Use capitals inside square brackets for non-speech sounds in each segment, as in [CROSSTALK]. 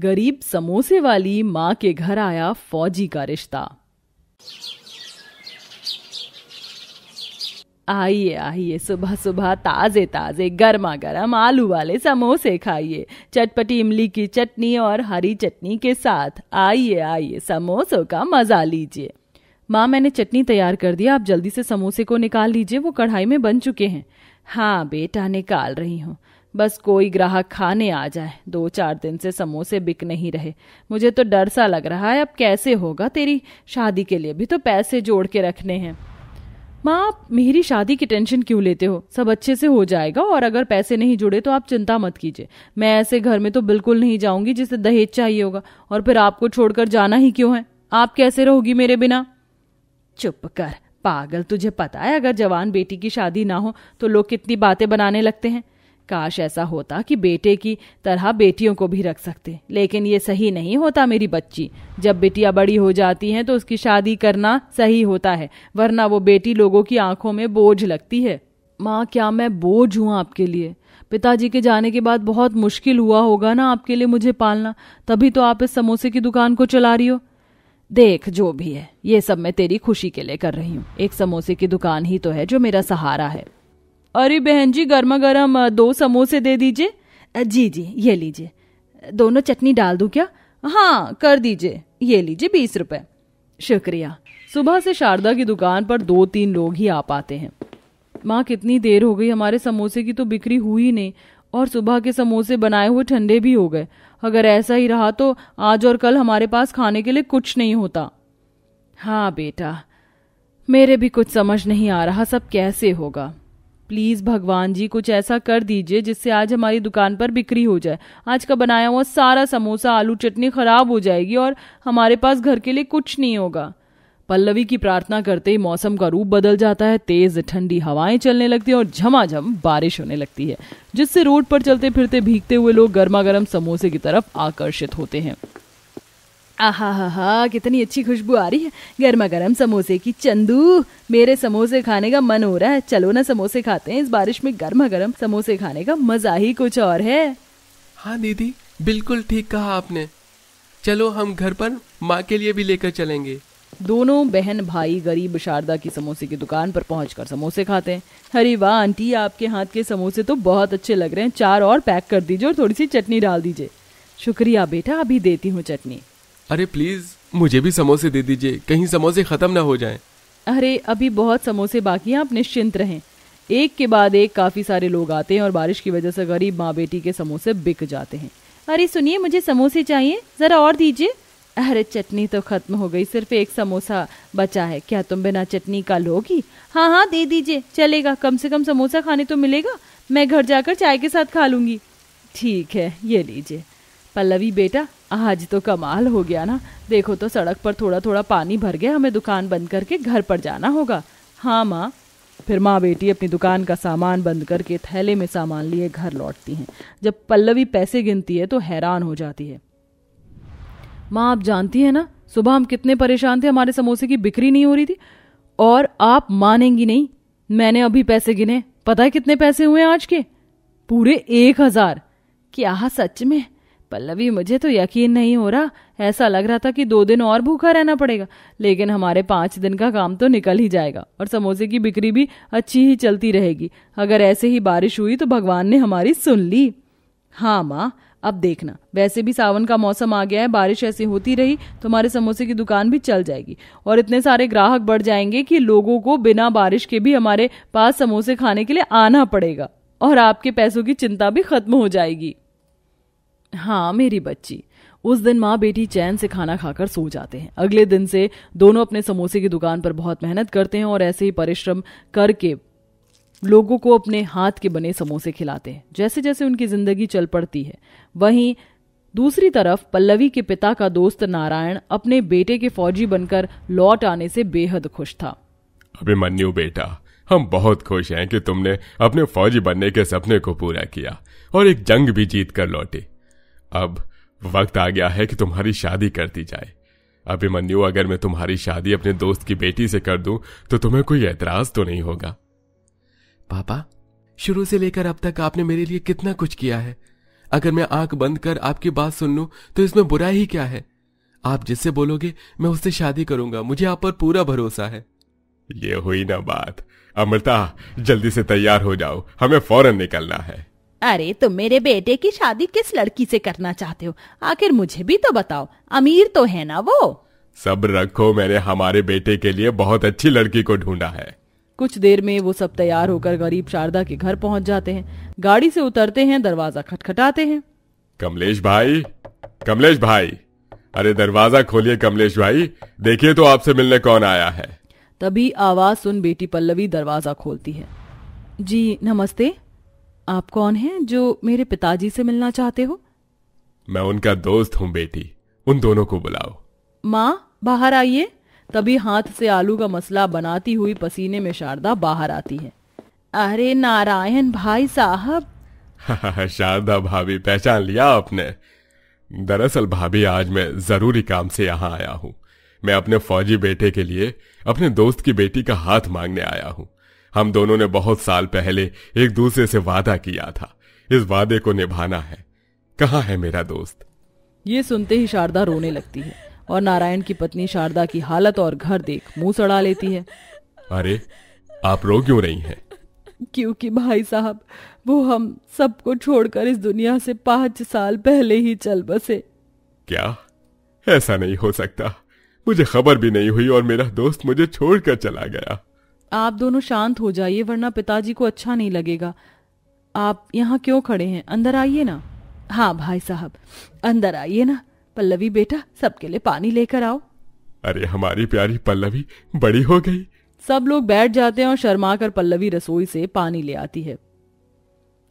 गरीब समोसे वाली माँ के घर आया फौजी का रिश्ता आइए आइए सुबह सुबह ताज़े ताज़े गर्मा गर्म आलू वाले समोसे खाइए चटपटी इमली की चटनी और हरी चटनी के साथ आइए आइए समोसों का मज़ा लीजिए माँ मैंने चटनी तैयार कर दिया आप जल्दी से समोसे को निकाल लीजिए वो कढ़ाई में बन चुके हैं हाँ बेटा निकाल रही हूँ बस कोई ग्राहक खाने आ जाए दो चार दिन से समोसे बिक नहीं रहे मुझे तो डर सा लग रहा है अब कैसे होगा तेरी शादी के लिए भी तो पैसे जोड़ के रखने हैं माँ आप मेरी शादी की टेंशन क्यों लेते हो सब अच्छे से हो जाएगा और अगर पैसे नहीं जुड़े तो आप चिंता मत कीजिए मैं ऐसे घर में तो बिल्कुल नहीं जाऊंगी जिसे दहेज चाहिए होगा और फिर आपको छोड़कर जाना ही क्यों है आप कैसे रहोगी मेरे बिना चुप कर पागल तुझे पता है अगर जवान बेटी की शादी ना हो तो लोग कितनी बातें बनाने लगते हैं काश ऐसा होता कि बेटे की तरह बेटियों को भी रख सकते लेकिन ये सही नहीं होता मेरी बच्ची जब बेटियां बड़ी हो जाती हैं तो उसकी शादी करना सही होता है वरना वो बेटी लोगों की आंखों में बोझ लगती है माँ क्या मैं बोझ हूँ आपके लिए पिताजी के जाने के बाद बहुत मुश्किल हुआ होगा ना आपके लिए मुझे पालना तभी तो आप इस समोसे की दुकान को चला रही हो देख जो भी है ये सब मैं तेरी खुशी के लिए कर रही हूँ एक समोसे की दुकान ही तो है जो मेरा सहारा है अरे बहन जी गर्मा गर्म दो समोसे दे दीजिए जी जी ये लीजिए दोनों चटनी डाल दू क्या हाँ कर दीजिए ये लीजिए बीस रुपए शुक्रिया सुबह से शारदा की दुकान पर दो तीन लोग ही आ पाते हैं माँ कितनी देर हो गई हमारे समोसे की तो बिक्री हुई नहीं और सुबह के समोसे बनाए हुए ठंडे भी हो गए अगर ऐसा ही रहा तो आज और कल हमारे पास खाने के लिए कुछ नहीं होता हाँ बेटा मेरे भी कुछ समझ नहीं आ रहा सब कैसे होगा प्लीज़ भगवान जी कुछ ऐसा कर दीजिए जिससे आज हमारी दुकान पर बिक्री हो जाए आज का बनाया हुआ सारा समोसा आलू चटनी ख़राब हो जाएगी और हमारे पास घर के लिए कुछ नहीं होगा पल्लवी की प्रार्थना करते ही मौसम का रूप बदल जाता है तेज ठंडी हवाएं चलने लगती हैं और झमाझम बारिश होने लगती है जिससे रोड पर चलते फिरते भीगते हुए लोग गर्मा गर्म समोसे की तरफ आकर्षित होते हैं आहा हा हा कितनी अच्छी खुशबू आ रही है गर्मा गर्म समोसे की चंदू मेरे समोसे खाने का मन हो रहा है चलो ना समोसे खाते हैं इस बारिश में गर्मा गर्म समोसे खाने का मजा ही कुछ और है हाँ दीदी बिल्कुल ठीक कहा आपने चलो हम घर पर माँ के लिए भी लेकर चलेंगे दोनों बहन भाई गरीब शारदा की समोसे की दुकान पर पहुँच समोसे खाते हैं हरी वाह आंटी आपके हाथ के समोसे तो बहुत अच्छे लग रहे हैं चार और पैक कर दीजिए और थोड़ी सी चटनी डाल दीजिए शुक्रिया बेटा अभी देती हूँ चटनी अरे प्लीज मुझे भी समोसे दे दीजिए कहीं समोसे खत्म ना हो जाए अरे अभी बहुत समोसे बाकी हैं आप निश्चिंत रहें एक के बाद एक काफी सारे लोग आते हैं और बारिश की वजह से गरीब माँ बेटी के समोसे बिक जाते हैं अरे सुनिए मुझे समोसे चाहिए जरा और दीजिए अरे चटनी तो खत्म हो गई सिर्फ एक समोसा बचा है क्या तुम बिना चटनी का लोगी हाँ हाँ दे दीजिए चलेगा कम से कम समोसा खाने तो मिलेगा मैं घर जाकर चाय के साथ खा लूंगी ठीक है ये लीजिए पल्लवी बेटा आज तो कमाल हो गया ना देखो तो सड़क पर थोड़ा थोड़ा पानी भर गया हमें दुकान बंद करके घर पर जाना होगा हाँ माँ फिर माँ बेटी अपनी दुकान का सामान बंद करके थैले में सामान लिए घर लौटती हैं जब पल्लवी पैसे गिनती है तो हैरान हो जाती है माँ आप जानती है ना सुबह हम कितने परेशान थे हमारे समोसे की बिक्री नहीं हो रही थी और आप मानेंगी नहीं मैंने अभी पैसे गिने पता है कितने पैसे हुए आज के पूरे एक हजार क्या सच में पल्लवी मुझे तो यकीन नहीं हो रहा ऐसा लग रहा था कि दो दिन और भूखा रहना पड़ेगा लेकिन हमारे पाँच दिन का काम तो निकल ही जाएगा और समोसे की बिक्री भी अच्छी ही चलती रहेगी अगर ऐसे ही बारिश हुई तो भगवान ने हमारी सुन ली हाँ माँ अब देखना वैसे भी सावन का मौसम आ गया है बारिश ऐसी होती रही तो हमारे समोसे की दुकान भी चल जाएगी और इतने सारे ग्राहक बढ़ जाएंगे कि लोगों को बिना बारिश के भी हमारे पास समोसे खाने के लिए आना पड़ेगा और आपके पैसों की चिंता भी खत्म हो जाएगी हाँ मेरी बच्ची उस दिन माँ बेटी चैन से खाना खाकर सो जाते हैं अगले दिन से दोनों अपने समोसे की दुकान पर बहुत मेहनत करते हैं और ऐसे ही परिश्रम करके लोगों को अपने हाथ के बने समोसे खिलाते हैं जैसे जैसे उनकी जिंदगी चल पड़ती है वहीं दूसरी तरफ पल्लवी के पिता का दोस्त नारायण अपने बेटे के फौजी बनकर लौट आने से बेहद खुश था अभिमन्यु बेटा हम बहुत खुश हैं कि तुमने अपने फौजी बनने के सपने को पूरा किया और एक जंग भी जीत कर लौटे अब वक्त आ गया है कि तुम्हारी शादी कर दी जाए अभिमन्यु अगर मैं तुम्हारी शादी अपने दोस्त की बेटी से कर दूं तो तुम्हें कोई एतराज तो नहीं होगा पापा शुरू से लेकर अब तक आपने मेरे लिए कितना कुछ किया है अगर मैं आंख बंद कर आपकी बात सुन लू तो इसमें बुरा ही क्या है आप जिससे बोलोगे मैं उससे शादी करूंगा मुझे आप पर पूरा भरोसा है ये हुई ना बात अमृता जल्दी से तैयार हो जाओ हमें फौरन निकलना है अरे तुम मेरे बेटे की शादी किस लड़की से करना चाहते हो आखिर मुझे भी तो बताओ अमीर तो है ना वो सब रखो मैंने हमारे बेटे के लिए बहुत अच्छी लड़की को ढूंढा है कुछ देर में वो सब तैयार होकर गरीब शारदा के घर पहुंच जाते हैं गाड़ी से उतरते हैं दरवाजा खटखटाते हैं कमलेश भाई कमलेश भाई अरे दरवाजा खोलिए कमलेश भाई देखिए तो आपसे मिलने कौन आया है तभी आवाज सुन बेटी पल्लवी दरवाजा खोलती है जी नमस्ते आप कौन हैं जो मेरे पिताजी से मिलना चाहते हो मैं उनका दोस्त हूँ बेटी उन दोनों को बुलाओ माँ बाहर आइए तभी हाथ से आलू का मसला बनाती हुई पसीने में शारदा बाहर आती है अरे नारायण भाई साहब [LAUGHS] शारदा भाभी पहचान लिया आपने दरअसल भाभी आज मैं जरूरी काम से यहाँ आया हूँ मैं अपने फौजी बेटे के लिए अपने दोस्त की बेटी का हाथ मांगने आया हूँ हम दोनों ने बहुत साल पहले एक दूसरे से वादा किया था इस वादे को निभाना है कहाँ है मेरा दोस्त ये सुनते ही शारदा रोने लगती है और नारायण की पत्नी शारदा की हालत और घर देख मुंह सड़ा लेती है अरे आप रो क्यों रही हैं? क्योंकि भाई साहब वो हम सबको छोड़कर इस दुनिया से पांच साल पहले ही चल बसे क्या ऐसा नहीं हो सकता मुझे खबर भी नहीं हुई और मेरा दोस्त मुझे छोड़कर चला गया आप दोनों शांत हो जाइए वरना पिताजी को अच्छा नहीं लगेगा आप यहाँ क्यों खड़े हैं अंदर आइए ना हाँ भाई साहब अंदर आइए ना पल्लवी बेटा सबके लिए पानी लेकर आओ अरे हमारी प्यारी पल्लवी बड़ी हो गई सब लोग बैठ जाते हैं और शर्मा कर पल्लवी रसोई से पानी ले आती है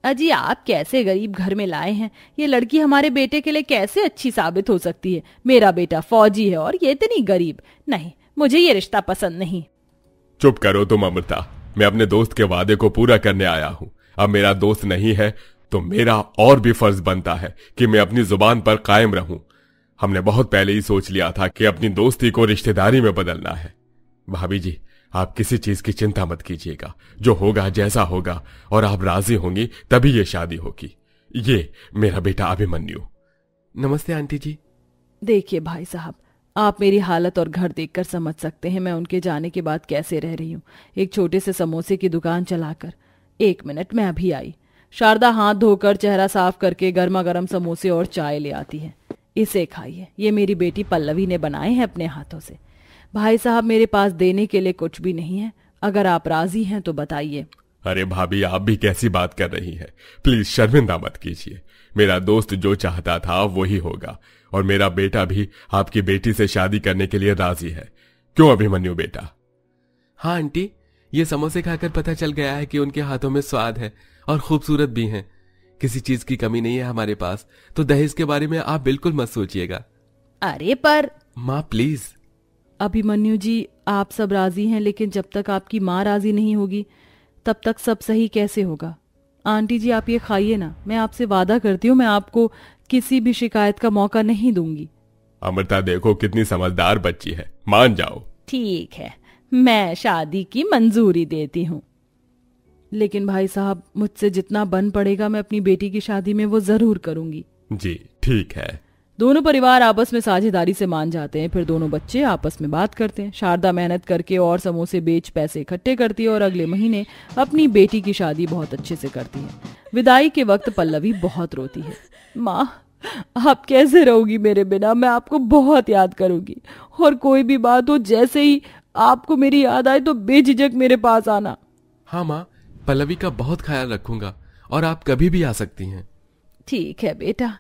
अजी आप कैसे गरीब घर में लाए हैं ये लड़की हमारे बेटे के लिए कैसे अच्छी साबित हो सकती है मेरा बेटा फौजी है और ये इतनी गरीब नहीं मुझे ये रिश्ता पसंद नहीं चुप करो तुम अमृता मैं अपने दोस्त के वादे को पूरा करने आया हूं अब मेरा दोस्त नहीं है तो मेरा और भी फर्ज बनता है कि मैं अपनी जुबान पर कायम रहूं हमने बहुत पहले ही सोच लिया था कि अपनी दोस्ती को रिश्तेदारी में बदलना है भाभी जी आप किसी चीज की चिंता मत कीजिएगा जो होगा जैसा होगा और आप राजी होंगी तभी ये शादी होगी ये मेरा बेटा अभिमन्यु नमस्ते आंटी जी देखिए भाई साहब आप मेरी हालत और घर देखकर समझ सकते हैं मैं उनके जाने के बाद कैसे रह रही हूँ एक छोटे से समोसे की दुकान चलाकर एक मिनट मैं अभी आई शारदा हाथ धोकर चेहरा साफ करके गर्मा गर्म समोसे और चाय ले आती है इसे खाइए ये मेरी बेटी पल्लवी ने बनाए हैं अपने हाथों से भाई साहब मेरे पास देने के लिए कुछ भी नहीं है अगर आप राजी हैं तो बताइए अरे भाभी आप भी कैसी बात कर रही हैं प्लीज शर्मिंदा मत कीजिए मेरा दोस्त जो चाहता था वो ही होगा और मेरा बेटा भी आपकी बेटी से शादी करने के लिए राजी है क्यों अभिमन्यु बेटा हाँ आंटी ये समोसे खाकर पता चल गया है कि उनके हाथों में स्वाद है और खूबसूरत भी हैं किसी चीज की कमी नहीं है हमारे पास तो दहेज के बारे में आप बिल्कुल मत सोचिएगा अरे पर माँ प्लीज अभिमन्यु जी आप सब राजी हैं लेकिन जब तक आपकी माँ राजी नहीं होगी तब तक सब सही कैसे होगा आंटी जी आप ये खाइए ना मैं आपसे वादा करती हूँ मैं आपको किसी भी शिकायत का मौका नहीं दूंगी अमृता देखो कितनी समझदार बच्ची है मान जाओ ठीक है मैं शादी की मंजूरी देती हूँ लेकिन भाई साहब मुझसे जितना बन पड़ेगा मैं अपनी बेटी की शादी में वो जरूर करूंगी जी ठीक है दोनों परिवार आपस में साझेदारी से मान जाते हैं फिर दोनों बच्चे आपस में बात करते हैं शारदा मेहनत करके और समोसे बेच पैसे इकट्ठे करती है और अगले महीने अपनी बेटी की शादी बहुत अच्छे से करती है विदाई के वक्त पल्लवी बहुत रोती है माँ आप कैसे रहोगी मेरे बिना मैं आपको बहुत याद करूंगी और कोई भी बात हो जैसे ही आपको मेरी याद आए तो बेझिझक मेरे पास आना हाँ माँ पल्लवी का बहुत ख्याल रखूंगा और आप कभी भी आ सकती हैं ठीक है बेटा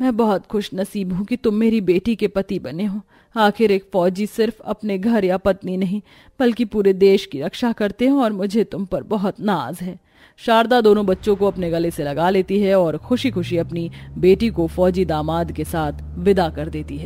मैं बहुत खुश नसीब हूँ कि तुम मेरी बेटी के पति बने हो आखिर एक फौजी सिर्फ अपने घर या पत्नी नहीं बल्कि पूरे देश की रक्षा करते हो और मुझे तुम पर बहुत नाज है शारदा दोनों बच्चों को अपने गले से लगा लेती है और खुशी खुशी अपनी बेटी को फौजी दामाद के साथ विदा कर देती है